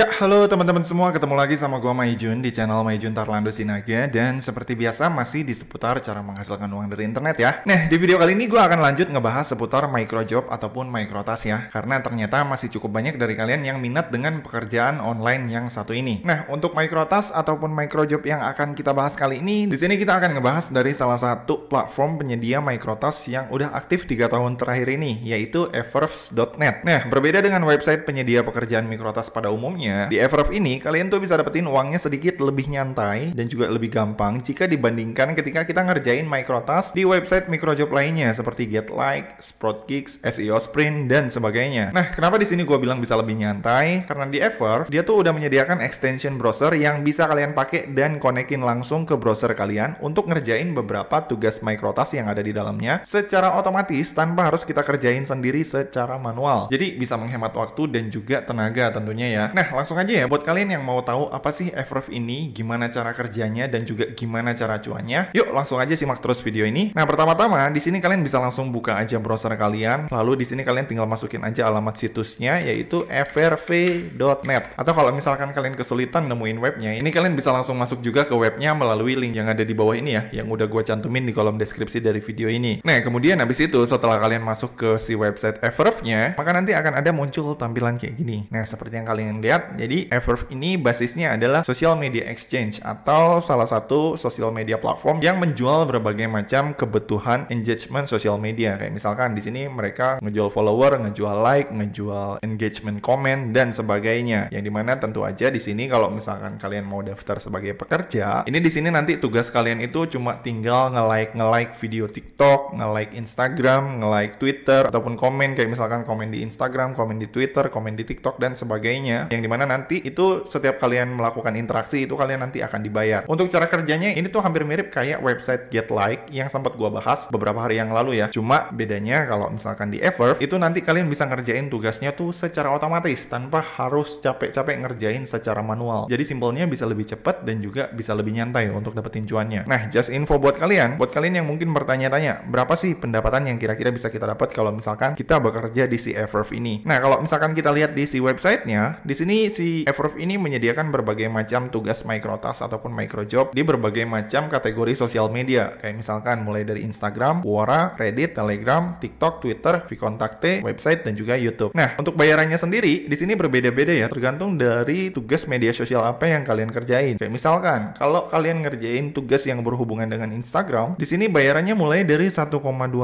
Ya, halo teman-teman semua, ketemu lagi sama gua Maijun di channel Maijun Tarlando Sinaga dan seperti biasa masih di seputar cara menghasilkan uang dari internet ya. Nah, di video kali ini gua akan lanjut ngebahas seputar micro job ataupun micro task ya, karena ternyata masih cukup banyak dari kalian yang minat dengan pekerjaan online yang satu ini. Nah, untuk micro task ataupun micro job yang akan kita bahas kali ini, di sini kita akan ngebahas dari salah satu platform penyedia micro task yang udah aktif 3 tahun terakhir ini, yaitu everfs.net. Nah, berbeda dengan website penyedia pekerjaan micro task pada umumnya, di Everof ini kalian tuh bisa dapetin uangnya sedikit lebih nyantai dan juga lebih gampang jika dibandingkan ketika kita ngerjain microtask di website microjob lainnya seperti Getlike, Sprotkicks, SEO Sprint dan sebagainya. Nah, kenapa di sini gue bilang bisa lebih nyantai? Karena di Everof dia tuh udah menyediakan extension browser yang bisa kalian pakai dan konekin langsung ke browser kalian untuk ngerjain beberapa tugas microtask yang ada di dalamnya secara otomatis tanpa harus kita kerjain sendiri secara manual. Jadi bisa menghemat waktu dan juga tenaga tentunya ya. Nah, langsung aja ya buat kalian yang mau tahu apa sih Everf ini, gimana cara kerjanya dan juga gimana cara cuannya. Yuk langsung aja simak terus video ini. Nah, pertama-tama di sini kalian bisa langsung buka aja browser kalian. Lalu di sini kalian tinggal masukin aja alamat situsnya yaitu frv.net. Atau kalau misalkan kalian kesulitan nemuin webnya, ini kalian bisa langsung masuk juga ke webnya melalui link yang ada di bawah ini ya, yang udah gue cantumin di kolom deskripsi dari video ini. Nah, kemudian habis itu setelah kalian masuk ke si website everf maka nanti akan ada muncul tampilan kayak gini. Nah, seperti yang kalian lihat jadi Everf ini basisnya adalah social media exchange atau salah satu social media platform yang menjual berbagai macam kebutuhan engagement social media. Kayak misalkan di sini mereka ngejual follower, ngejual like, ngejual engagement comment dan sebagainya. Yang dimana tentu aja di sini kalau misalkan kalian mau daftar sebagai pekerja, ini di sini nanti tugas kalian itu cuma tinggal nge-like nge-like video TikTok, nge-like Instagram, nge-like Twitter ataupun komen kayak misalkan komen di Instagram, komen di Twitter, komen di TikTok dan sebagainya. Yang dimana nanti itu setiap kalian melakukan interaksi itu kalian nanti akan dibayar. Untuk cara kerjanya ini tuh hampir mirip kayak website Get Like yang sempat gua bahas beberapa hari yang lalu ya. Cuma bedanya kalau misalkan di Ever itu nanti kalian bisa ngerjain tugasnya tuh secara otomatis tanpa harus capek-capek ngerjain secara manual. Jadi simpelnya bisa lebih cepat dan juga bisa lebih nyantai untuk dapetin cuannya. Nah, just info buat kalian, buat kalian yang mungkin bertanya-tanya, berapa sih pendapatan yang kira-kira bisa kita dapat kalau misalkan kita bekerja di si Ever ini? Nah, kalau misalkan kita lihat di si websitenya, di sini si Approve ini menyediakan berbagai macam tugas microtask ataupun microjob di berbagai macam kategori sosial media. Kayak misalkan mulai dari Instagram, Quora, Reddit, Telegram, TikTok, Twitter, Vkontakte, website, dan juga YouTube. Nah, untuk bayarannya sendiri, di sini berbeda-beda ya, tergantung dari tugas media sosial apa yang kalian kerjain. Kayak misalkan, kalau kalian ngerjain tugas yang berhubungan dengan Instagram, di sini bayarannya mulai dari 1,2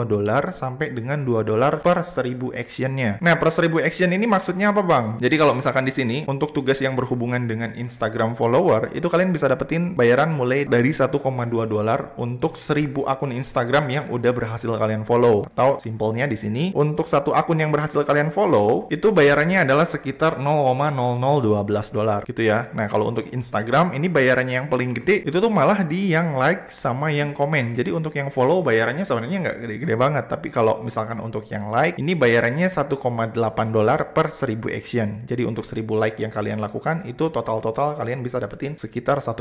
dolar sampai dengan 2 dolar per 1000 actionnya. Nah, per 1000 action ini maksudnya apa bang? Jadi kalau misalkan di sini untuk tugas yang berhubungan dengan Instagram follower itu kalian bisa dapetin bayaran mulai dari 1,2 dolar untuk 1000 akun Instagram yang udah berhasil kalian follow. Atau simpelnya di sini untuk satu akun yang berhasil kalian follow itu bayarannya adalah sekitar 0,0012 dolar gitu ya. Nah, kalau untuk Instagram ini bayarannya yang paling gede itu tuh malah di yang like sama yang komen. Jadi untuk yang follow bayarannya sebenarnya nggak gede-gede banget, tapi kalau misalkan untuk yang like ini bayarannya 1,8 dolar per 1000 action. Jadi untuk 1000 like baik yang kalian lakukan itu total-total kalian bisa dapetin sekitar 1,8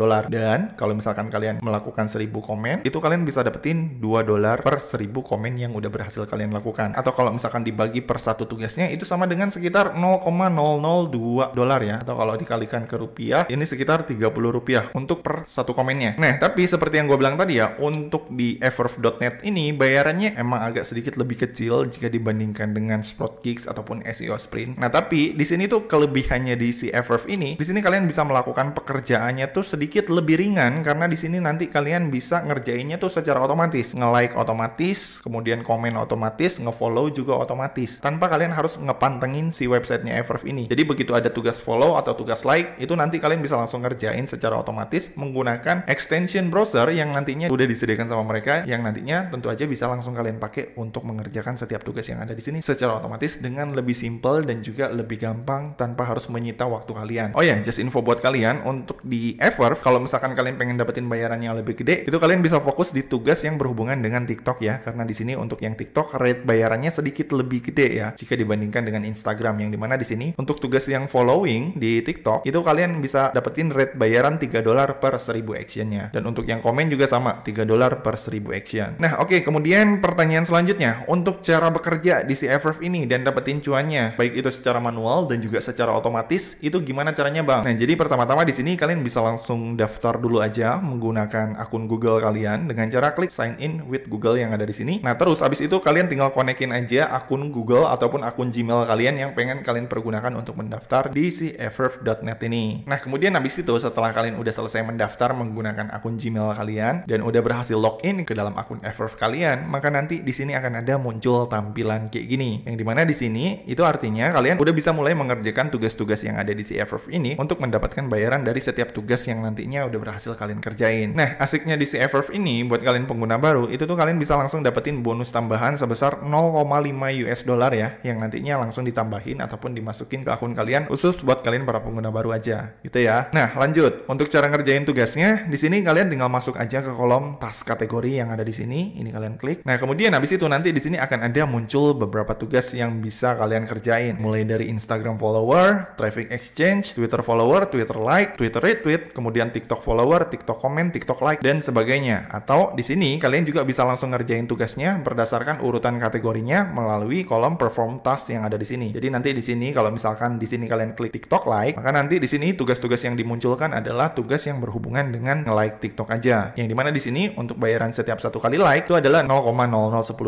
dolar. Dan kalau misalkan kalian melakukan 1000 komen, itu kalian bisa dapetin 2 dolar per 1000 komen yang udah berhasil kalian lakukan. Atau kalau misalkan dibagi per satu tugasnya itu sama dengan sekitar 0,002 dolar ya. Atau kalau dikalikan ke rupiah, ini sekitar 30 rupiah untuk per satu komennya. Nah, tapi seperti yang gue bilang tadi ya, untuk di everf.net ini bayarannya emang agak sedikit lebih kecil jika dibandingkan dengan Geeks ataupun SEO Sprint. Nah, tapi di sini tuh kalau kelebihannya di si Everf ini, di sini kalian bisa melakukan pekerjaannya tuh sedikit lebih ringan karena di sini nanti kalian bisa ngerjainnya tuh secara otomatis, nge-like otomatis, kemudian komen otomatis, nge-follow juga otomatis tanpa kalian harus ngepantengin si websitenya Everf ini. Jadi begitu ada tugas follow atau tugas like, itu nanti kalian bisa langsung ngerjain secara otomatis menggunakan extension browser yang nantinya udah disediakan sama mereka yang nantinya tentu aja bisa langsung kalian pakai untuk mengerjakan setiap tugas yang ada di sini secara otomatis dengan lebih simple dan juga lebih gampang tanpa tanpa harus menyita waktu kalian. Oh ya, yeah, just info buat kalian untuk di Everf e kalau misalkan kalian pengen dapetin bayaran yang lebih gede, itu kalian bisa fokus di tugas yang berhubungan dengan TikTok ya karena di sini untuk yang TikTok rate bayarannya sedikit lebih gede ya jika dibandingkan dengan Instagram yang dimana di sini untuk tugas yang following di TikTok itu kalian bisa dapetin rate bayaran 3 dolar per 1000 actionnya dan untuk yang komen juga sama 3 dolar per 1000 action. Nah, oke okay, kemudian pertanyaan selanjutnya untuk cara bekerja di si Everf e ini dan dapetin cuannya baik itu secara manual dan juga secara secara otomatis itu gimana caranya bang? Nah jadi pertama-tama di sini kalian bisa langsung daftar dulu aja menggunakan akun Google kalian dengan cara klik sign in with Google yang ada di sini. Nah terus abis itu kalian tinggal konekin aja akun Google ataupun akun Gmail kalian yang pengen kalian pergunakan untuk mendaftar di si everf.net ini. Nah kemudian abis itu setelah kalian udah selesai mendaftar menggunakan akun Gmail kalian dan udah berhasil login ke dalam akun everf kalian, maka nanti di sini akan ada muncul tampilan kayak gini. Yang dimana di sini itu artinya kalian udah bisa mulai mengerjakan mengerjakan tugas-tugas yang ada di CFF ini untuk mendapatkan bayaran dari setiap tugas yang nantinya udah berhasil kalian kerjain. Nah, asiknya di CFF ini buat kalian pengguna baru, itu tuh kalian bisa langsung dapetin bonus tambahan sebesar 0,5 US dollar ya, yang nantinya langsung ditambahin ataupun dimasukin ke akun kalian khusus buat kalian para pengguna baru aja, gitu ya. Nah, lanjut. Untuk cara ngerjain tugasnya, di sini kalian tinggal masuk aja ke kolom task kategori yang ada di sini. Ini kalian klik. Nah, kemudian habis itu nanti di sini akan ada muncul beberapa tugas yang bisa kalian kerjain, mulai dari Instagram follower follower, traffic exchange, Twitter follower, Twitter like, Twitter retweet, kemudian TikTok follower, TikTok comment, TikTok like, dan sebagainya. Atau di sini kalian juga bisa langsung ngerjain tugasnya berdasarkan urutan kategorinya melalui kolom perform task yang ada di sini. Jadi nanti di sini kalau misalkan di sini kalian klik TikTok like, maka nanti di sini tugas-tugas yang dimunculkan adalah tugas yang berhubungan dengan like TikTok aja. Yang dimana di sini untuk bayaran setiap satu kali like itu adalah 0,0010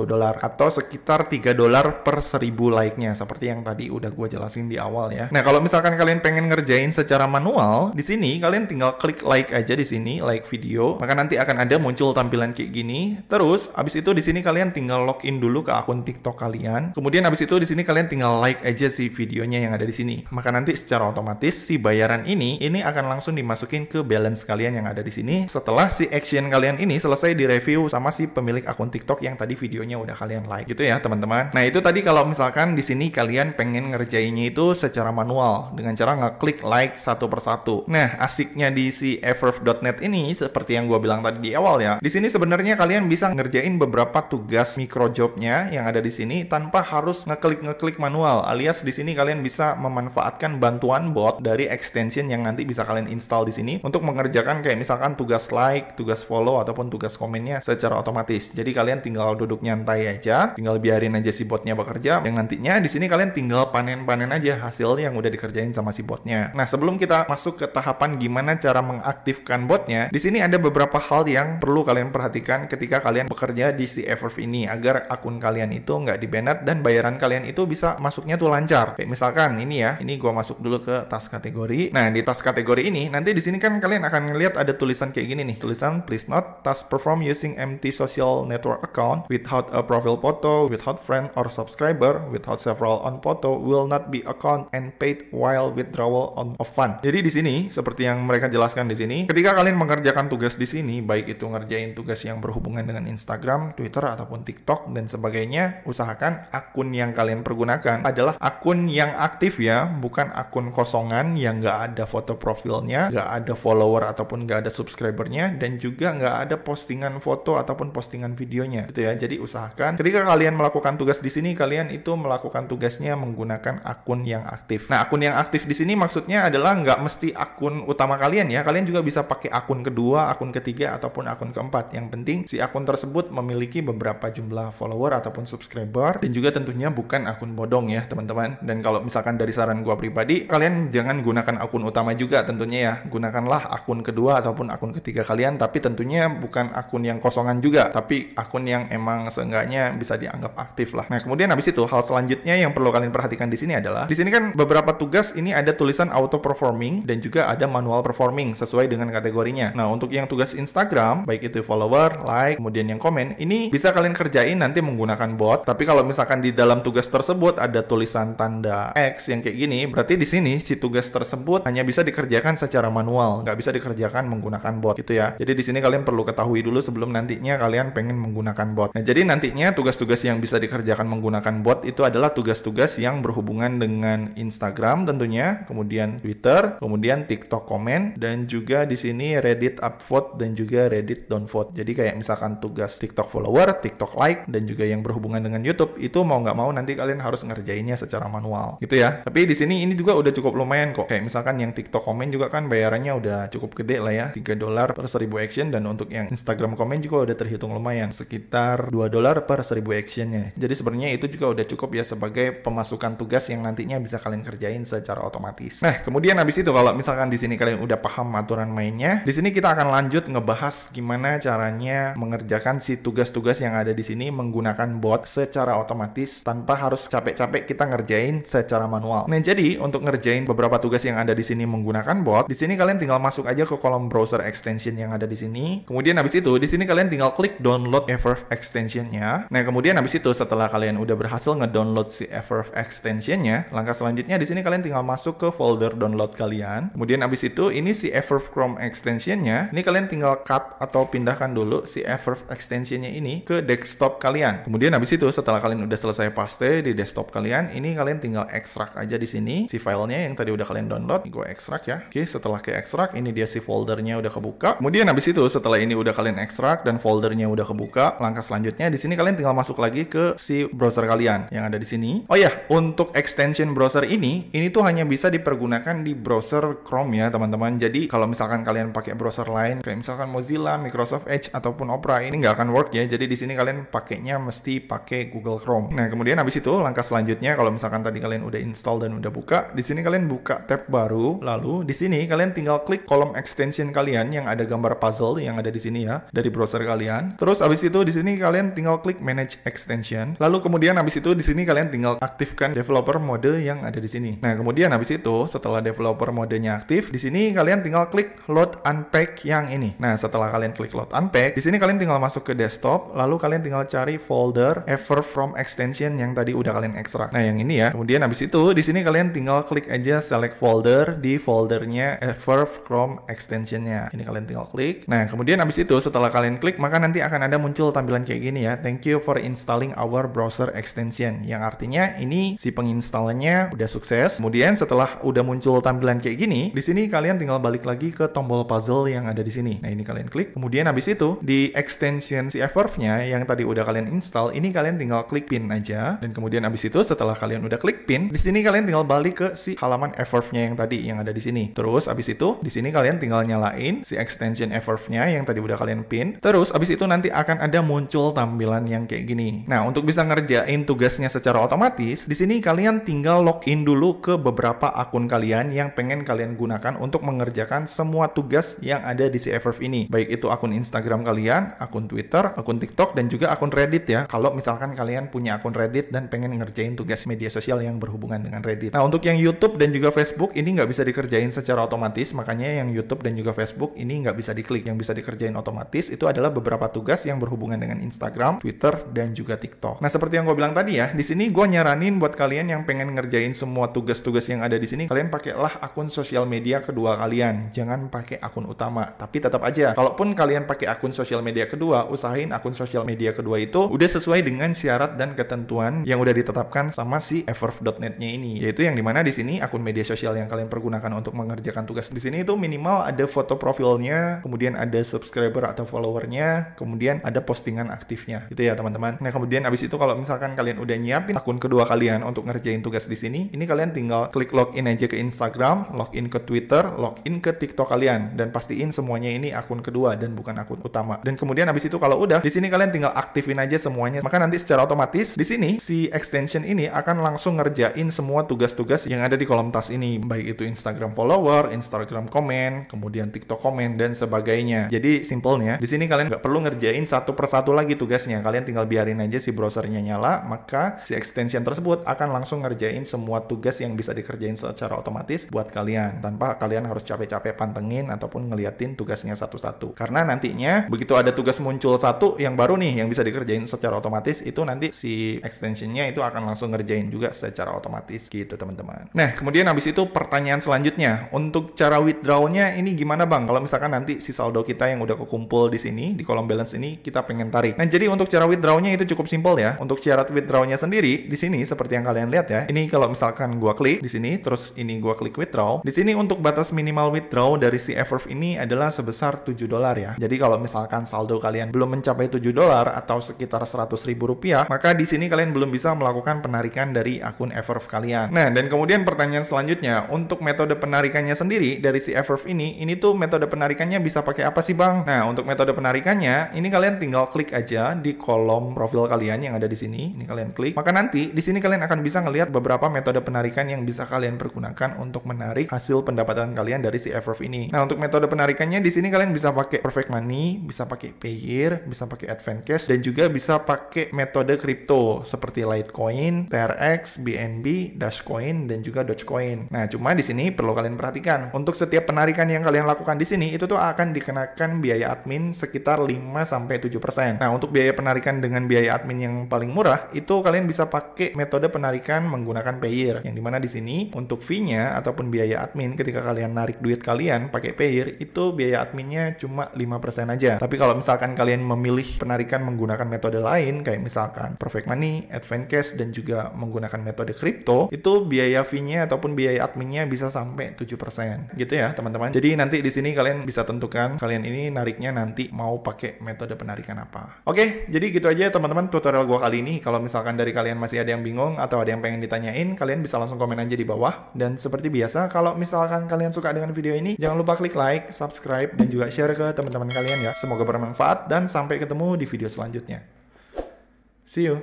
dolar atau sekitar 3 dolar per 1000 like-nya seperti yang tadi udah gue jelasin di awal ya ya. Nah, kalau misalkan kalian pengen ngerjain secara manual, di sini kalian tinggal klik like aja di sini, like video, maka nanti akan ada muncul tampilan kayak gini. Terus abis itu di sini kalian tinggal login dulu ke akun TikTok kalian. Kemudian abis itu di sini kalian tinggal like aja si videonya yang ada di sini. Maka nanti secara otomatis si bayaran ini ini akan langsung dimasukin ke balance kalian yang ada di sini setelah si action kalian ini selesai direview sama si pemilik akun TikTok yang tadi videonya udah kalian like gitu ya, teman-teman. Nah, itu tadi kalau misalkan di sini kalian pengen ngerjainnya itu secara secara manual dengan cara ngeklik like satu persatu. Nah, asiknya di si everf.net ini seperti yang gue bilang tadi di awal ya. Di sini sebenarnya kalian bisa ngerjain beberapa tugas micro jobnya yang ada di sini tanpa harus ngeklik-ngeklik manual. Alias di sini kalian bisa memanfaatkan bantuan bot dari extension yang nanti bisa kalian install di sini untuk mengerjakan kayak misalkan tugas like, tugas follow ataupun tugas komennya secara otomatis. Jadi kalian tinggal duduk nyantai aja, tinggal biarin aja si botnya bekerja. Yang nantinya di sini kalian tinggal panen-panen aja hasil yang udah dikerjain sama si botnya. Nah, sebelum kita masuk ke tahapan gimana cara mengaktifkan botnya, di sini ada beberapa hal yang perlu kalian perhatikan ketika kalian bekerja di si Everf ini agar akun kalian itu nggak dibanned dan bayaran kalian itu bisa masuknya tuh lancar. Kayak misalkan ini ya, ini gua masuk dulu ke tas kategori. Nah, di tas kategori ini nanti di sini kan kalian akan ngelihat ada tulisan kayak gini nih, tulisan please not task perform using empty social network account without a profile photo, without friend or subscriber, without several on photo will not be account and paid while withdrawal on of fund. Jadi di sini seperti yang mereka jelaskan di sini, ketika kalian mengerjakan tugas di sini baik itu ngerjain tugas yang berhubungan dengan Instagram, Twitter ataupun TikTok dan sebagainya, usahakan akun yang kalian pergunakan adalah akun yang aktif ya, bukan akun kosongan yang nggak ada foto profilnya, nggak ada follower ataupun nggak ada subscribernya dan juga nggak ada postingan foto ataupun postingan videonya gitu ya. Jadi usahakan ketika kalian melakukan tugas di sini kalian itu melakukan tugasnya menggunakan akun yang aktif aktif. Nah, akun yang aktif di sini maksudnya adalah nggak mesti akun utama kalian ya. Kalian juga bisa pakai akun kedua, akun ketiga, ataupun akun keempat. Yang penting si akun tersebut memiliki beberapa jumlah follower ataupun subscriber dan juga tentunya bukan akun bodong ya, teman-teman. Dan kalau misalkan dari saran gue pribadi, kalian jangan gunakan akun utama juga tentunya ya. Gunakanlah akun kedua ataupun akun ketiga kalian, tapi tentunya bukan akun yang kosongan juga, tapi akun yang emang seenggaknya bisa dianggap aktif lah. Nah, kemudian habis itu hal selanjutnya yang perlu kalian perhatikan di sini adalah di sini kan beberapa beberapa tugas ini ada tulisan auto performing dan juga ada manual performing sesuai dengan kategorinya. Nah, untuk yang tugas Instagram, baik itu follower, like, kemudian yang komen, ini bisa kalian kerjain nanti menggunakan bot. Tapi kalau misalkan di dalam tugas tersebut ada tulisan tanda X yang kayak gini, berarti di sini si tugas tersebut hanya bisa dikerjakan secara manual, nggak bisa dikerjakan menggunakan bot gitu ya. Jadi di sini kalian perlu ketahui dulu sebelum nantinya kalian pengen menggunakan bot. Nah, jadi nantinya tugas-tugas yang bisa dikerjakan menggunakan bot itu adalah tugas-tugas yang berhubungan dengan Instagram Instagram tentunya, kemudian Twitter, kemudian TikTok komen, dan juga di sini Reddit upvote dan juga Reddit downvote. Jadi kayak misalkan tugas TikTok follower, TikTok like, dan juga yang berhubungan dengan YouTube, itu mau nggak mau nanti kalian harus ngerjainnya secara manual gitu ya. Tapi di sini ini juga udah cukup lumayan kok. Kayak misalkan yang TikTok komen juga kan bayarannya udah cukup gede lah ya, 3 dolar per 1000 action, dan untuk yang Instagram komen juga udah terhitung lumayan, sekitar 2 dolar per 1000 actionnya. Jadi sebenarnya itu juga udah cukup ya sebagai pemasukan tugas yang nantinya bisa kalian kalian kerjain secara otomatis. Nah, kemudian habis itu kalau misalkan di sini kalian udah paham aturan mainnya, di sini kita akan lanjut ngebahas gimana caranya mengerjakan si tugas-tugas yang ada di sini menggunakan bot secara otomatis tanpa harus capek-capek kita ngerjain secara manual. Nah, jadi untuk ngerjain beberapa tugas yang ada di sini menggunakan bot, di sini kalian tinggal masuk aja ke kolom browser extension yang ada di sini. Kemudian habis itu di sini kalian tinggal klik download Everf extensionnya. Nah, kemudian habis itu setelah kalian udah berhasil ngedownload si Everf extensionnya, langkah selanjutnya selanjutnya di sini kalian tinggal masuk ke folder download kalian. Kemudian abis itu ini si Everf Chrome extensionnya, ini kalian tinggal cut atau pindahkan dulu si Everf extensionnya ini ke desktop kalian. Kemudian abis itu setelah kalian udah selesai paste di desktop kalian, ini kalian tinggal ekstrak aja di sini si filenya yang tadi udah kalian download. gue ekstrak ya. Oke, setelah ke ekstrak, ini dia si foldernya udah kebuka. Kemudian abis itu setelah ini udah kalian ekstrak dan foldernya udah kebuka, langkah selanjutnya di sini kalian tinggal masuk lagi ke si browser kalian yang ada di sini. Oh ya, untuk extension browser ini ini, ini tuh hanya bisa dipergunakan di browser Chrome ya teman-teman. Jadi kalau misalkan kalian pakai browser lain, kayak misalkan Mozilla, Microsoft Edge, ataupun Opera, ini nggak akan work ya. Jadi di sini kalian pakainya mesti pakai Google Chrome. Nah kemudian habis itu langkah selanjutnya kalau misalkan tadi kalian udah install dan udah buka, di sini kalian buka tab baru, lalu di sini kalian tinggal klik kolom extension kalian yang ada gambar puzzle yang ada di sini ya dari browser kalian. Terus habis itu di sini kalian tinggal klik manage extension. Lalu kemudian habis itu di sini kalian tinggal aktifkan developer mode yang ada di di sini. Nah, kemudian habis itu setelah developer modenya aktif, di sini kalian tinggal klik load unpack yang ini. Nah, setelah kalian klik load unpack, di sini kalian tinggal masuk ke desktop, lalu kalian tinggal cari folder ever from extension yang tadi udah kalian ekstrak. Nah, yang ini ya. Kemudian habis itu di sini kalian tinggal klik aja select folder di foldernya ever from extensionnya. Ini kalian tinggal klik. Nah, kemudian habis itu setelah kalian klik, maka nanti akan ada muncul tampilan kayak gini ya. Thank you for installing our browser extension. Yang artinya ini si penginstalannya udah sukses. Kemudian setelah udah muncul tampilan kayak gini, di sini kalian tinggal balik lagi ke tombol puzzle yang ada di sini. Nah, ini kalian klik. Kemudian habis itu di extension si Effortnya nya yang tadi udah kalian install, ini kalian tinggal klik pin aja dan kemudian habis itu setelah kalian udah klik pin, di sini kalian tinggal balik ke si halaman Effortnya nya yang tadi yang ada di sini. Terus habis itu di sini kalian tinggal nyalain si extension Effortnya nya yang tadi udah kalian pin. Terus habis itu nanti akan ada muncul tampilan yang kayak gini. Nah, untuk bisa ngerjain tugasnya secara otomatis, di sini kalian tinggal login dulu ke beberapa akun kalian yang pengen kalian gunakan untuk mengerjakan semua tugas yang ada di si Everf ini. Baik itu akun Instagram kalian, akun Twitter, akun TikTok, dan juga akun Reddit ya. Kalau misalkan kalian punya akun Reddit dan pengen ngerjain tugas media sosial yang berhubungan dengan Reddit. Nah, untuk yang YouTube dan juga Facebook ini nggak bisa dikerjain secara otomatis, makanya yang YouTube dan juga Facebook ini nggak bisa diklik. Yang bisa dikerjain otomatis itu adalah beberapa tugas yang berhubungan dengan Instagram, Twitter, dan juga TikTok. Nah, seperti yang gue bilang tadi ya, di sini gue nyaranin buat kalian yang pengen ngerjain semua semua tugas-tugas yang ada di sini, kalian pakailah akun sosial media kedua kalian. Jangan pakai akun utama. Tapi tetap aja, kalaupun kalian pakai akun sosial media kedua, usahain akun sosial media kedua itu udah sesuai dengan syarat dan ketentuan yang udah ditetapkan sama si everf.net-nya ini. Yaitu yang dimana di sini akun media sosial yang kalian pergunakan untuk mengerjakan tugas di sini itu minimal ada foto profilnya, kemudian ada subscriber atau followernya, kemudian ada postingan aktifnya. Gitu ya teman-teman. Nah kemudian abis itu kalau misalkan kalian udah nyiapin akun kedua kalian untuk ngerjain tugas di sini, ini kalian tinggal klik login aja ke Instagram, login ke Twitter, login ke TikTok kalian dan pastiin semuanya ini akun kedua dan bukan akun utama. Dan kemudian habis itu kalau udah di sini kalian tinggal aktifin aja semuanya. Maka nanti secara otomatis di sini si extension ini akan langsung ngerjain semua tugas-tugas yang ada di kolom tas ini, baik itu Instagram follower, Instagram comment, kemudian TikTok comment dan sebagainya. Jadi simpelnya di sini kalian nggak perlu ngerjain satu persatu lagi tugasnya. Kalian tinggal biarin aja si browsernya nyala, maka si extension tersebut akan langsung ngerjain semua tugas yang bisa dikerjain secara otomatis buat kalian tanpa kalian harus capek-capek pantengin ataupun ngeliatin tugasnya satu-satu. Karena nantinya begitu ada tugas muncul satu yang baru nih yang bisa dikerjain secara otomatis itu nanti si extensionnya itu akan langsung ngerjain juga secara otomatis gitu teman-teman. Nah kemudian habis itu pertanyaan selanjutnya untuk cara withdrawnya ini gimana bang? Kalau misalkan nanti si saldo kita yang udah kekumpul di sini di kolom balance ini kita pengen tarik. Nah jadi untuk cara withdrawnya itu cukup simpel ya. Untuk syarat withdrawnya sendiri di sini seperti yang kalian lihat ya. Ini kalau misalkan misalkan gua klik di sini, terus ini gua klik withdraw. Di sini untuk batas minimal withdraw dari si Everf ini adalah sebesar 7 dolar ya. Jadi kalau misalkan saldo kalian belum mencapai 7 dolar atau sekitar 100 ribu rupiah, maka di sini kalian belum bisa melakukan penarikan dari akun Everf kalian. Nah, dan kemudian pertanyaan selanjutnya, untuk metode penarikannya sendiri dari si Everf ini, ini tuh metode penarikannya bisa pakai apa sih bang? Nah, untuk metode penarikannya, ini kalian tinggal klik aja di kolom profil kalian yang ada di sini. Ini kalian klik. Maka nanti di sini kalian akan bisa ngelihat beberapa metode penarikan yang bisa kalian pergunakan untuk menarik hasil pendapatan kalian dari si Everf ini. Nah, untuk metode penarikannya di sini kalian bisa pakai Perfect Money, bisa pakai Payeer, bisa pakai Advent Cash dan juga bisa pakai metode kripto seperti Litecoin, TRX, BNB, Dashcoin dan juga Dogecoin. Nah, cuma di sini perlu kalian perhatikan untuk setiap penarikan yang kalian lakukan di sini itu tuh akan dikenakan biaya admin sekitar 5 sampai 7%. Nah, untuk biaya penarikan dengan biaya admin yang paling murah itu kalian bisa pakai metode penarikan menggunakan Payeer yang dimana di sini untuk fee-nya ataupun biaya admin ketika kalian narik duit kalian pakai Payer itu biaya adminnya cuma 5% aja. Tapi kalau misalkan kalian memilih penarikan menggunakan metode lain kayak misalkan Perfect Money, Advent Cash dan juga menggunakan metode crypto itu biaya fee-nya ataupun biaya adminnya bisa sampai 7% gitu ya teman-teman. Jadi nanti di sini kalian bisa tentukan kalian ini nariknya nanti mau pakai metode penarikan apa. Oke, jadi gitu aja teman-teman tutorial gua kali ini. Kalau misalkan dari kalian masih ada yang bingung atau ada yang pengen ditanyain, kalian bisa bisa langsung komen aja di bawah. Dan seperti biasa, kalau misalkan kalian suka dengan video ini, jangan lupa klik like, subscribe, dan juga share ke teman-teman kalian ya. Semoga bermanfaat dan sampai ketemu di video selanjutnya. See you!